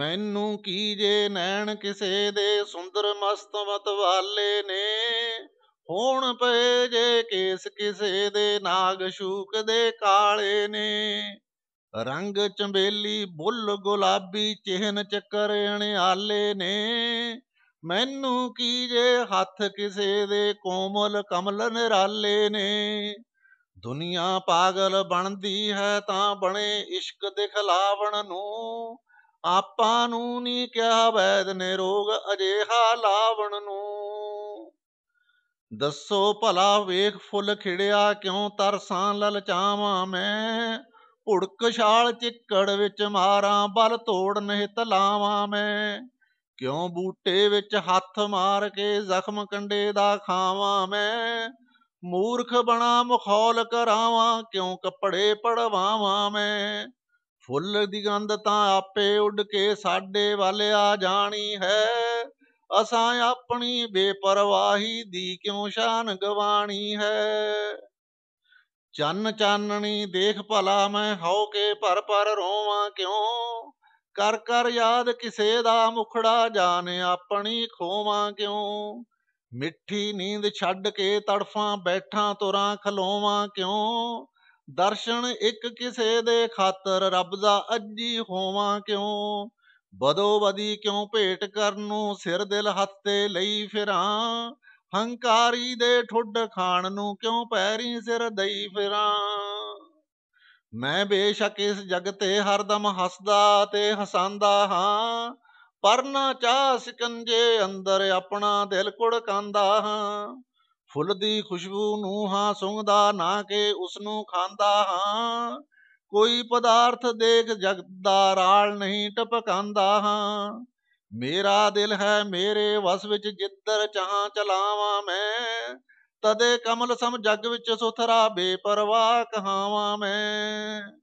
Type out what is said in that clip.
ਮੈਨੂੰ ਕੀ ਜੇ ਨੈਣ ਕਿਸੇ ਦੇ ਸੁੰਦਰ ਮਸਤ ਮਤ ਵਾਲੇ ਨੇ ਹੋਣ ਪਏ ਜੇ ਕੇਸ ਕਿਸੇ ਦੇ ਨਾਗ ਸ਼ੂਕ ਦੇ ਕਾਲੇ ਨੇ ਰੰਗ ਚੰਬੇਲੀ ਬੁੱਲ ਗੁਲਾਬੀ ਚਿਹਨ ਚੱਕਰ ਅਣਿਆਲੇ ਨੇ ਮੈਨੂੰ ਕੀ ਜੇ ਹੱਥ ਕਿਸੇ ਦੇ ਕੋਮਲ ਕਮਲ ਨਿਰਾਲੇ ਨੇ ਦੁਨੀਆ ਪਾਗਲ ਬਣਦੀ ਹੈ ਤਾਂ ਬਣੇ ਇਸ਼ਕ ਦਿਖਲਾਵਣ ਨੂੰ ਆਪਾਂ ਨੂੰ ਨਹੀਂ ਕਿਹਾ ਵੈਦ ਨੇ ਰੋਗ ਅਜੇਹਾ ਲਾਵਣ ਨੂੰ ਦੱਸੋ ਭਲਾ ਵੇਖ ਫੁੱਲ ਖਿੜਿਆ ਕਿਉਂ ਤਰਸਾਂ ਲਲਚਾਵਾਂ ਮੈਂ ਭੁੜਕ ਛਾਲ ਚਿੱਕੜ ਵਿੱਚ ਮਾਰਾਂ ਬਲ ਤੋੜ ਨਹਿ ਤਲਾਵਾਂ ਮੈਂ ਕਿਉਂ ਬੂਟੇ ਵਿੱਚ ਹੱਥ ਮਾਰ ਕੇ ਜ਼ਖਮ ਕੰਡੇ ਦਾ ਖਾਵਾਂ ਮੈਂ ਮੂਰਖ ਬਣਾ ਮਖੌਲ ਕਰਾਵਾਂ ਕਿਉਂ ਕੱਪੜੇ ਪੜਵਾਵਾਂ ਮੈਂ ਫੁੱਲ ਦੀ ਗੰਧ ਤਾਂ ਆਪੇ ਉੱਡ ਕੇ ਸਾਡੇ ਵੱਲ ਆ ਜਾਣੀ ਹੈ ਅਸਾਂ ਆਪਣੀ ਬੇਪਰਵਾਹੀ ਦੀ ਕਿਉਂ ਸ਼ਾਨ ਗਵਾਣੀ ਹੈ ਚੰਨ ਚਾਨਣੀ ਦੇਖ ਭਲਾ ਮੈਂ ਹਉ ਕੇ ਪਰ ਪਰ ਰੋਵਾਂ ਕਿਉਂ ਕਰ ਕਰ ਯਾਦ ਕਿਸੇ ਦਾ ਮੁਖੜਾ ਜਾਣ ਆਪਣੀ ਖੋਵਾਂ ਕਿਉਂ ਮਿੱਠੀ ਨੀਂਦ ਛੱਡ ਕੇ ਤੜਫਾਂ ਬੈਠਾਂ ਤੁਰਾਂ ਖਲੋਵਾਂ ਕਿਉਂ ਦਰਸ਼ਨ ਇੱਕ ਕਿਸੇ ਦੇ ਖਾਤਰ ਰੱਬ ਦਾ ਅੱਜੀ ਹੋਵਾਂ ਕਿਉਂ ਬਦੋ ਬਦੀ ਕਿਉਂ ਭੇਟ ਕਰਨ ਨੂੰ ਸਿਰ ਦਿਲ ਹੱਥ ਤੇ ਲਈ ਫਿਰਾਂ ਹੰਕਾਰੀ ਦੇ ਠੁੱਡ ਖਾਣ ਨੂੰ ਕਿਉਂ ਪੈਰੀ ਸਿਰ ਦਈ ਫਿਰਾਂ ਮੈਂ ਬੇਸ਼ੱਕ ਇਸ ਜਗ ਤੇ ਹਰਦਮ ਹੱਸਦਾ ਤੇ ਹਸਾਂਦਾ ਹਾਂ ਪਰ ਨਾ ਚਾਹ ਸਿਕੰਜੇ ਅੰਦਰ ਆਪਣਾ ਦਿਲ ਕੁੜਕਾਂਦਾ ਹਾਂ ਫੁੱਲ ਦੀ ਖੁਸ਼ਬੂ ਨੂੰ ਹਾਂ ਸੁੰਘਦਾ ਨਾ ਕੇ ਉਸ ਨੂੰ ਖਾਂਦਾ ਹਾਂ ਕੋਈ ਪਦਾਰਥ ਦੇਖ ਜਗਤ ਦਾ ਰਾਲ ਨਹੀਂ ਟਪਕਾਂਦਾ ਹਾਂ ਮੇਰਾ ਦਿਲ ਹੈ ਮੇਰੇ ਵਸ ਵਿੱਚ ਜਿੱਧਰ ਚਾਹਾਂ ਚਲਾਵਾਂ ਮੈਂ ਤਦੇ ਕਮਲ ਸਮ ਜਗ ਵਿੱਚ ਸੁਥਰਾ ਬੇਪਰਵਾਹ ਕਹਾਵਾਂ ਮੈਂ